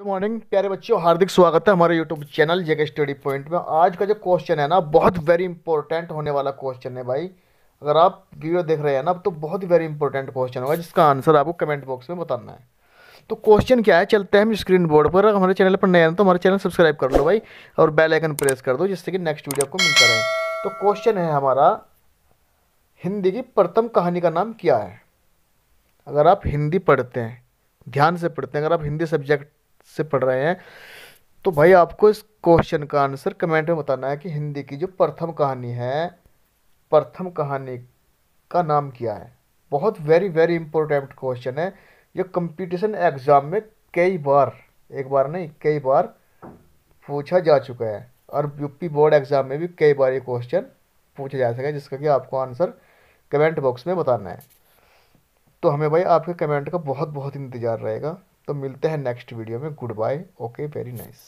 good morning प्यारे बच्चों हार्दिक स्वागत है हमारे यूट्यूब चैनल जगह स्टडी पॉइंट में आज का जो क्वेश्चन है ना बहुत वेरी इंपॉर्टेंट होने वाला क्वेश्चन है भाई अगर आप वीडियो देख रहे हैं ना तो बहुत ही वेरी इंपॉर्टेंट क्वेश्चन होगा जिसका आंसर आपको कमेंट बॉक्स में बताना है तो क्वेश्चन क्या है चलते हैं हम स्क्रीन बोर्ड पर हमारे चैनल पर नए हैं तो हमारे चैनल सब्सक्राइब कर लो भाई और बेल आइकन प्रेस कर दो जिससे कि नेक्स्ट वीडियो आपको मिलता रहे तो क्वेश्चन है हमारा हिंदी की प्रथम कहानी का नाम क्या है अगर आप हिंदी पढ़ते हैं ध्यान से पढ़ते हैं अगर आप हिंदी सब्जेक्ट से पढ़ रहे हैं तो भाई आपको इस क्वेश्चन का आंसर कमेंट में बताना है कि हिंदी की जो प्रथम कहानी है प्रथम कहानी का नाम क्या है बहुत वेरी वेरी इंपॉर्टेंट क्वेश्चन है ये कंपटीशन एग्ज़ाम में कई बार एक बार नहीं कई बार पूछा जा चुका है और यूपी बोर्ड एग्ज़ाम में भी कई बार ये क्वेश्चन पूछा जा सके जिसका कि आपको आंसर कमेंट बॉक्स में बताना है तो हमें भाई आपके कमेंट का बहुत बहुत इंतज़ार रहेगा तो मिलते हैं नेक्स्ट वीडियो में goodbye okay very nice